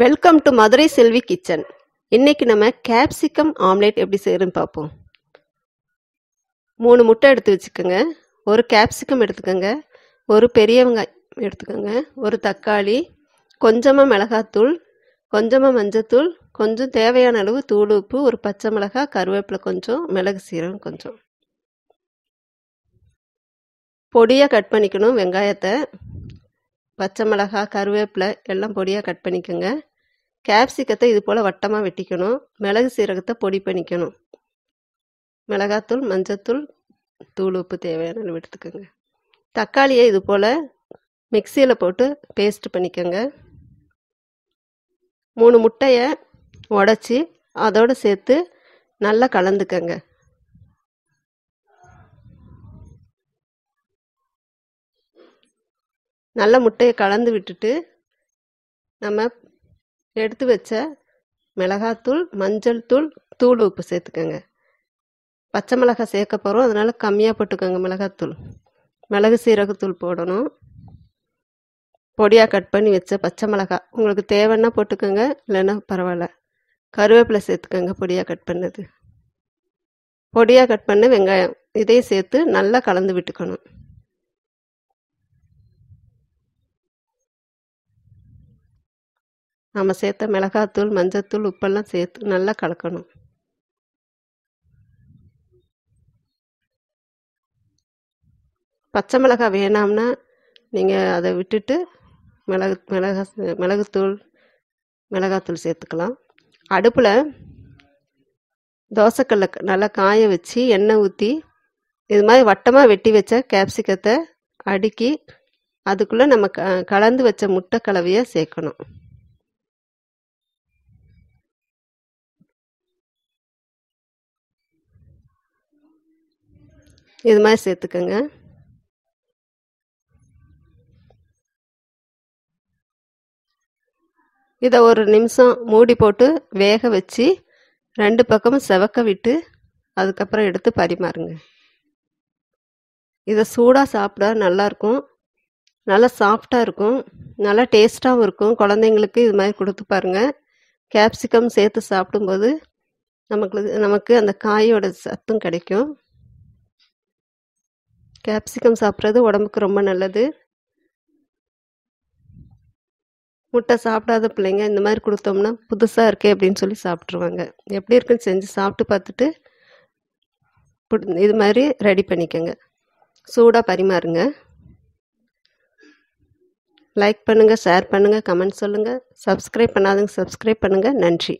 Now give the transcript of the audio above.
welcome to Madurai Selvi kitchen இன்னைக்கு நம்ம capsicum omelette எப்படி செய்யறோம் பார்ப்போம் மூணு முட்டை எடுத்து வச்சுக்கோங்க ஒரு கேப்சிகம் எடுத்துக்கோங்க ஒரு பெரிய வெங்காயம் எடுத்துக்கோங்க ஒரு தக்காளி கொஞ்சமாக மிளகாத்தூள் கொஞ்சமாக மஞ்சத்தூள் கொஞ்சம் தேவையான அளவு தூள் உப்பு ஒரு பச்சை மிளகா கருவேப்பிலை கொஞ்சம் மிளகு சீரகம் கொஞ்சம் பொடியாக கட் பண்ணிக்கணும் வெங்காயத்தை பச்சை மிளகா கருவேப்பிலை எல்லாம் பொடியாக கட் பண்ணிக்கோங்க கேப்சிக்கத்தை இது போல் வட்டமாக வெட்டிக்கணும் மிளகு சீரகத்தை பொடி பண்ணிக்கணும் மிளகாத்தூள் மஞ்சத்தூள் தூள் உப்பு தேவையான விட்டுக்கோங்க எடுத்துக்கோங்க தக்காளியை இது போல் மிக்சியில் போட்டு பேஸ்ட் பண்ணிக்கோங்க மூணு முட்டையை உடச்சி அதோடு சேர்த்து நல்லா கலந்துக்கங்க நல்ல முட்டையை கலந்து விட்டுட்டு நம்ம எடுத்து வச்ச மிளகாத்தூள் மஞ்சள் தூள் தூள் உப்பு சேர்த்துக்கோங்க பச்சை மிளகாய் சேர்க்க போகிறோம் அதனால் கம்மியாக போட்டுக்கோங்க மிளகாத்தூள் மிளகு சீரகத்தூள் போடணும் பொடியாக கட் பண்ணி வச்ச பச்சை மிளகா உங்களுக்கு தேவைன்னா போட்டுக்கோங்க இல்லைன்னா பரவாயில்ல கருவேப்பிலை சேர்த்துக்கோங்க பொடியாக கட் பண்ணது பொடியாக கட் பண்ண வெங்காயம் இதையும் சேர்த்து நல்லா கலந்து விட்டுக்கணும் நம்ம சேர்த்த மிளகாத்தூள் மஞ்சத்தூள் உப்பெல்லாம் சேர்த்து நல்லா கலக்கணும் பச்சை மிளகாய் வேணாம்னா நீங்கள் அதை விட்டுட்டு மிளகு மிளகா மிளகுத்தூள் மிளகாத்தூள் சேர்த்துக்கலாம் அடுப்பில் தோசைக்கல்ல நல்லா காய வச்சு எண்ணெய் ஊற்றி இது மாதிரி வட்டமாக வெட்டி வச்ச கேப்சிக்கத்தை அடுக்கி அதுக்குள்ளே நம்ம க கலந்து வச்ச முட்டை கலவையை சேர்க்கணும் இது மாதிரி சேர்த்துக்கோங்க இதை ஒரு நிமிஷம் மூடி போட்டு வேக வச்சு ரெண்டு பக்கமும் செவக்க விட்டு அதுக்கப்புறம் எடுத்து பரிமாறுங்க இதை சூடாக சாப்பிட நல்லாயிருக்கும் நல்லா சாஃப்டாக இருக்கும் நல்லா டேஸ்ட்டாகவும் இருக்கும் குழந்தைங்களுக்கு இது மாதிரி கொடுத்து பாருங்கள் கேப்சிகம் சேர்த்து சாப்பிடும்போது நமக்கு நமக்கு அந்த காயோட சத்தும் கிடைக்கும் கேப்சிகம் சாப்பிட்றது உடம்புக்கு ரொம்ப நல்லது முட்டை சாப்பிடாத பிள்ளைங்க இந்த மாதிரி கொடுத்தோம்னா புதுசாக இருக்கே அப்படின்னு சொல்லி சாப்பிட்ருவாங்க எப்படி இருக்குன்னு செஞ்சு சாப்பிட்டு பார்த்துட்டு இது மாதிரி ரெடி பண்ணிக்கோங்க சூடாக பரிமாறுங்க லைக் பண்ணுங்கள் ஷேர் பண்ணுங்கள் கமெண்ட் சொல்லுங்கள் சப்ஸ்கிரைப் பண்ணாதுங்க சப்ஸ்கிரைப் பண்ணுங்கள் நன்றி